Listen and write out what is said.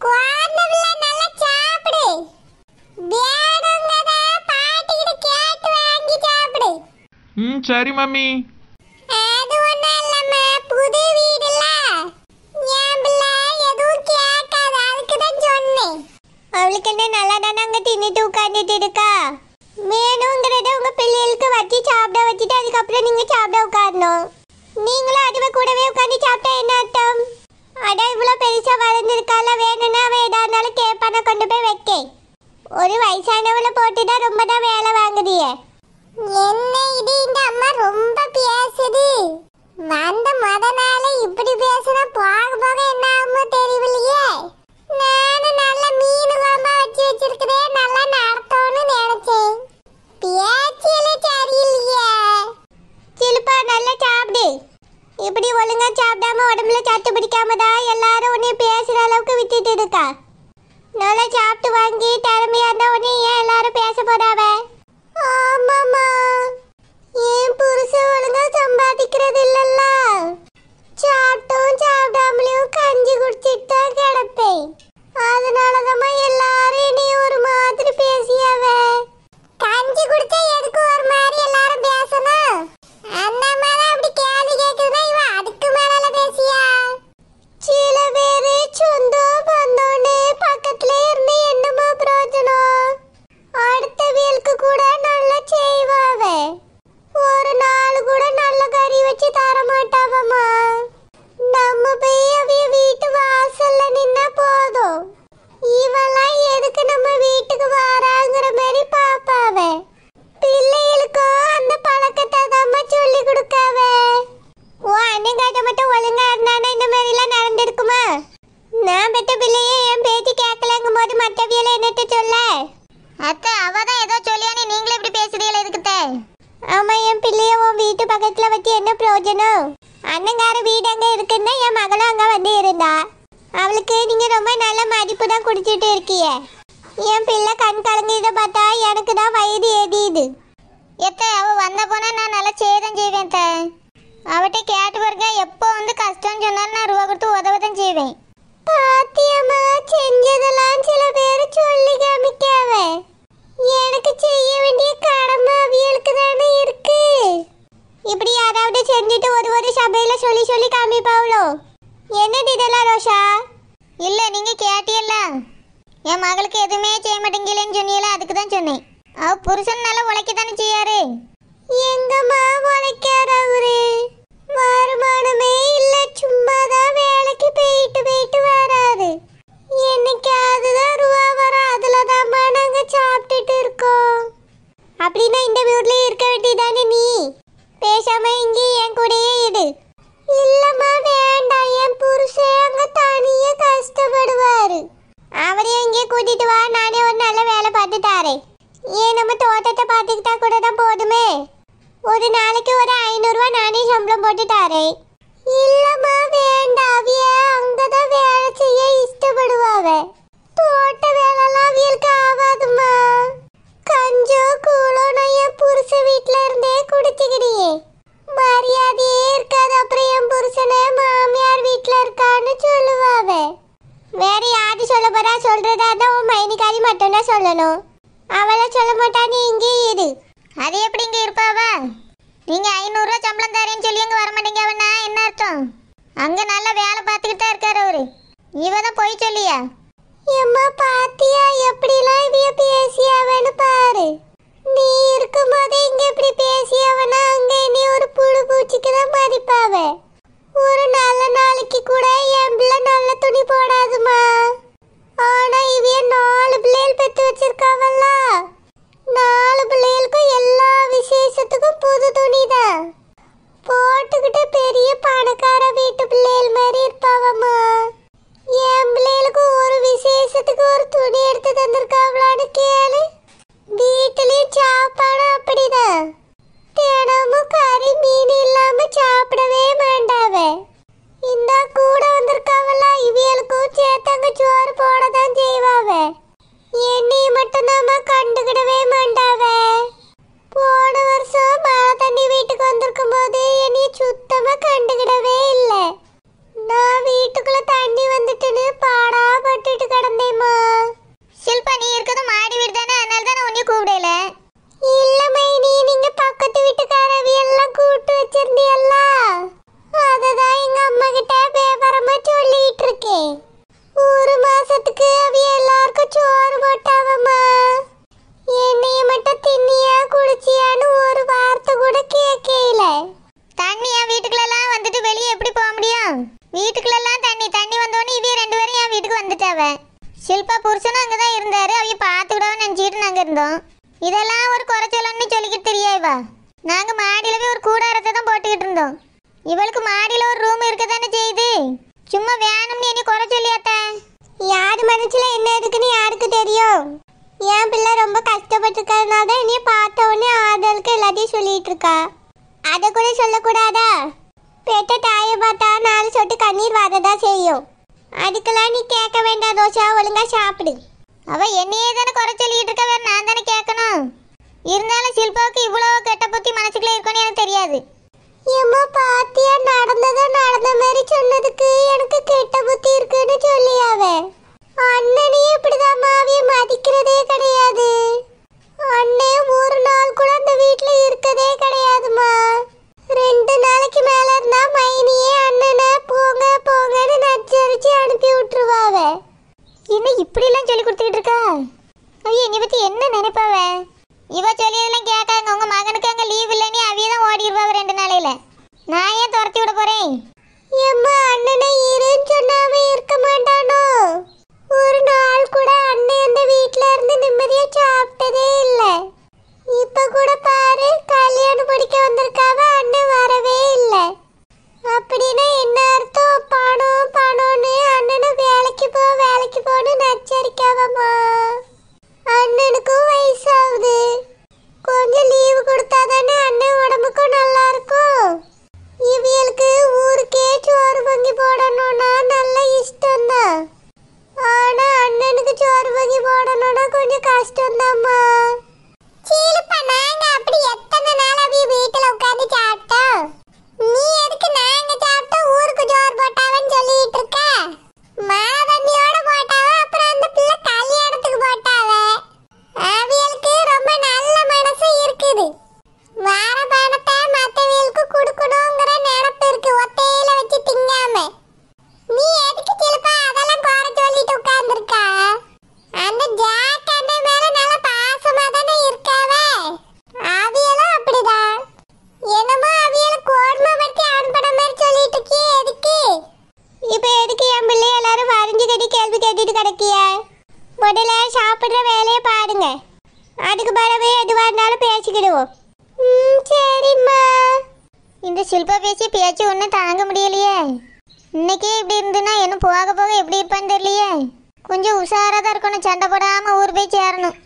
ம் சரி மம்மி அது ஒண்ணும் இல்லம்மா புது வீடுல என் பிள்ளை எதுவும் கேட்காத அதுக்கு தான் சொன்னேன் அவளுக்கு என்ன நல்லா தானே அங்க தின்னுட்டு உட்கார்ந்துட்டு இருக்கா வேணுங்கிறத உங்க பிள்ளைகளுக்கு வச்சு சாப்பிட வச்சுட்டு அதுக்கப்புறம் நீங்க சாப்பிட உட்காரணும் நீங்களும் அதுவே கூடவே உட்காந்து சாப்பிட்டா என்ன அர்த்தம் அதான் இவ்வளோ பெருசு ஒரு வயசானவளை போட்டுட்டா ரொம்ப தான் வேலை வாங்குறிய என்ன இது இந்த அம்மா ரொம்ப பேசுது வந்த மத நாள இப்படி பேசுனா போக போக என்ன ஆகுமோ தெரியவில்லையே நானு நல்ல மீன் குழம்பா வச்சு வச்சிருக்கிறே நல்லா நடத்தோன்னு நினைச்சேன் இப்படி ஒழுங்கா சாப்பிடாம உடம்புல சத்து பிடிக்காம தான் எல்லாரும் உன்னைய பேசுற அளவுக்கு விட்டுட்டு இருக்கா நல்லா சாப்பிட்டு வாங்கி திறமையா குடிச்சிட்டு தான் கிடப்பேன் அதனால அத்தை அவ தான் ஏதோ சொல்லியானே நீங்களே இப்படி பேசுறீங்களா எதுக்குத்த ஆமா என் பிள்ளைய உன் வீட்டு பக்கத்துல வச்சு என்ன பிரயோஜனம் அண்ணங்கார வீடு அங்க இருக்குன்னா என் மகளும் அங்க வந்து இருந்தா அவளுக்கு நீங்க ரொம்ப நல்ல மதிப்பு தான் குடிச்சிட்டு இருக்கீங்க என் பிள்ளை கண் கலங்கிட்ட பார்த்தா எனக்கு தான் வயிறு எதியுது எத்த அவ வந்த போனா நான் நல்லா சேதம் செய்வேன் த அவட்ட கேட்டு பாருங்க எப்போ வந்து கஷ்டம்னு சொன்னாலும் நான் ரூபா கொடுத்து உதவ செய்வேன் பாத்தியம்மா செஞ்சதெல்லாம் சில பேர் சொல்லி காமிக்காவே செய்ய வேண்டிய கடமை அவியலுக்கு தானே இருக்கு இப்படி யாராவது செஞ்சுட்டு ஒரு ஒரு சபையில சொல்லி சொல்லி காமிப்பாவளோ என்னது இதெல்லாம் ரோஷா இல்ல நீங்க கேட்டியல்ல என் மகளுக்கு எதுவுமே செய்ய மாட்டேங்கலன்னு சொன்னீங்களா அதுக்கு தான் சொன்னேன் அவ புருஷன் நல்லா உழைக்க தானே செய்யாரு எங்கம்மா உழைக்காரு அவரு அப்படின்னா இந்த வீட்லயே இருக்க வேண்டியதானே நீ பேசாம இங்கே என் கூடயே இரு இல்லம்மா வேண்டாம் என் புருஷன் அங்க தனியே கஷ்டப்படுவாரு அவரையும் இங்கே கூட்டிட்டு வா நானே ஒரு நல்ல வேலை பார்த்து தாரேன் ஏன் நம்ம தோட்டத்தை பார்த்துக்கிட்டா கூட தான் போதுமே ஒரு நாளைக்கு ஒரு ஐநூறுரூவா நானே சம்பளம் போட்டு தாரேன் இல்லம்மா வேண்டாம் அவிய அங்கதான் வேலை செய்ய இஷ்டப்படுவாவே தோட்ட வேலைலாம் அவியலுக்கு ஆகாதுமா கஞ்சோ கூழோ நான் என் புருஷ வீட்டில் இருந்தே குடிச்சுக்கிடியே மரியாதையே இருக்காது அப்புறம் என் புருஷனை மாமியார் வீட்டில் இருக்கான்னு சொல்லுவாவ வேற யாரு சொல்ல போறா சொல்றதா தான் உன் மைனிக்காரி மட்டும்தான் சொல்லணும் அவளை சொல்ல மாட்டா நீ இங்கே இரு அது எப்படி இங்கே இருப்பாவா நீங்கள் ஐநூறுரூவா சம்பளம் தரேன்னு சொல்லி இங்கே வர அவனா என்ன அர்த்தம் அங்கே நல்லா வேலை பார்த்துக்கிட்டு தான் இருக்காரு அவரு இவ தான் போய் சொல்லியா எம்மா பாத்தியா எப்படிலாம் இவிய பேசியாவன்னு பாரு நீ இருக்கும்போதே இங்க இப்படி பேசியாவனா அங்க நீ ஒரு புழு பூச்சிக்கு தான் மதிப்பாவ ஒரு நல்ல நாளைக்கு கூட என் பிள்ளை நல்ல துணி போடாதுமா ஆனா இவிய நாலு பிள்ளைகள் பெத்து வச்சிருக்காவல்ல நாலு பிள்ளைகளுக்கும் எல்லா விசேஷத்துக்கும் புது துணி தான் ஒரு மாசத்துக்கு அவிய எல்லாருக்கும் சோறு போட்டாவம்மா என்னைய மட்டும் தின்னியா குடிச்சியான்னு ஒரு வார்த்தை கூட கேட்கல தண்ணியா வீட்டுக்குள்ளெல்லாம் வந்துட்டு வெளியே எப்படி போக முடியும் வீட்டுக்குள்ளெல்லாம் தண்ணி தண்ணி வந்தோன்னு இவிய ரெண்டு பேரும் என் வீட்டுக்கு வந்துட்டாவ சில்பா புருஷனும் அங்கே தான் இருந்தாரு அவைய பார்த்துக்கிடவும் நினச்சிக்கிட்டு நாங்கள் இருந்தோம் இதெல்லாம் ஒரு குறைச்சலன்னு சொல்லிக்கிட்டு தெரியாவா நாங்கள் மாடியிலவே ஒரு கூடாரத்தை தான் போட்டுக்கிட்டு இருந்தோம் இவளுக்கு மாடியில் ஒரு ரூம் இருக்கதானே தானே சும்மா வேணும்னு நீ குறை சொல்லியாத்த யார் மனசுல என்ன இருக்குன்னு யாருக்கு தெரியும் என் பிள்ளை ரொம்ப கஷ்டப்பட்டிருக்கிறதுனால தான் என்னைய பார்த்த உடனே ஆதலுக்கு எல்லாத்தையும் சொல்லிட்டு இருக்கா அதை கூட சொல்லக்கூடாதா பெற்ற தாயை பார்த்தா நாலு சொட்டு கண்ணீர் வரதா செய்யும் அதுக்கெல்லாம் நீ கேட்க வேண்டாம் தோசா ஒழுங்கா சாப்பிடு அவ என்னையே தானே குறை சொல்லிட்டு இருக்க நான் தானே கேட்கணும் இருந்தாலும் சில்பாவுக்கு இவ்வளோ கெட்ட பற்றி மனசுக்குள்ளே இருக்கணும்னு எனக்கு தெரியாது ஏமா பாத்தியா நடந்தத நடந்த மாதிரி சொன்னதுக்கு எனக்கு கெட்ட புத்தி இருக்குன்னு சொல்லியாவ அண்ணனையும் இப்படிதான் மாவிய மதிக்கிறதே கிடையாது அண்ணையும் ஒரு நாள் கூட அந்த வீட்டுல இருக்கதே கிடையாதுமா ரெண்டு நாளைக்கு மேல இருந்தா மைனியே அண்ணனை போங்க போங்கன்னு நச்சரிச்சு அனுப்பி விட்டுருவாவ என்ன இப்படி எல்லாம் சொல்லி கொடுத்துக்கிட்டு இருக்கா என்னை பத்தி என்ன நினைப்பாவே இவ சொல்லியதெல்லாம் கேட்காங்க உங்க மகனுக்கு அங்க லீவ் இல்லைன்னு அவிய தான் ஓடிடுவாங்க ரெண்டு நாளையில நான் ஏன் துரத்தி விட போறேன் எம்மா அண்ணனை இருன்னு சொன்னாம இருக்க மாட்டானோ ஒரு நாள் கூட அண்ணன் அந்த வீட்ல இருந்து நிம்மதியா சாப்பிட்டதே இல்ல இப்ப கூட பாரு கல்யாணம் படிக்க வந்திருக்காவ அண்ணன் வரவே இல்ல அப்படின்னா என்ன அர்த்தம் பணம் பணம்னு அண்ணனை வேலைக்கு போ வேலைக்கு போன்னு நச்சரிக்காவம்மா அண்ணனுக்கும் வயசாகுது கொஞ்சம் லீவு கொடுத்தா தானே அண்ணன் உடம்புக்கும் நல்லா இருக்கும் இவியலுக்கு ஊருக்கே சோறு பொங்கி போடணும்னா நல்ல இஷ்டம் தான் ஆனா அண்ணனுக்கு சோறு பொங்கி போடணும்னா கொஞ்சம் கஷ்டம் தான்மா அதுக்கு பிறகு எதுவாக இருந்தாலும் பேசிக்கிடுவோம் ம் சரிம்மா இந்த சில்பா பேசி பேச்சு ஒன்றும் தாங்க முடியலையே இன்னைக்கே இப்படி இருந்துன்னா இன்னும் போக போக எப்படி இருப்பான்னு தெரியலையே கொஞ்சம் உஷாராக தான் இருக்கணும் சண்டை போடாமல் ஊர் போய் சேரணும்